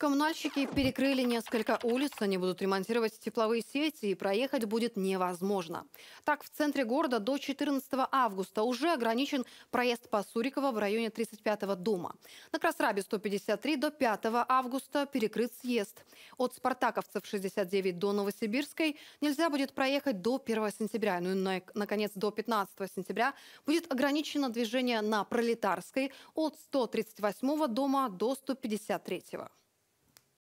Коммунальщики перекрыли несколько улиц, они будут ремонтировать тепловые сети, и проехать будет невозможно. Так, в центре города до 14 августа уже ограничен проезд по Сурикова в районе 35-го дома. На Красрабе 153 до 5 августа перекрыт съезд. От спартаковцев 69 до Новосибирской нельзя будет проехать до 1 сентября. Ну и, наконец, до 15 сентября будет ограничено движение на Пролетарской от 138 дома до 153 -го.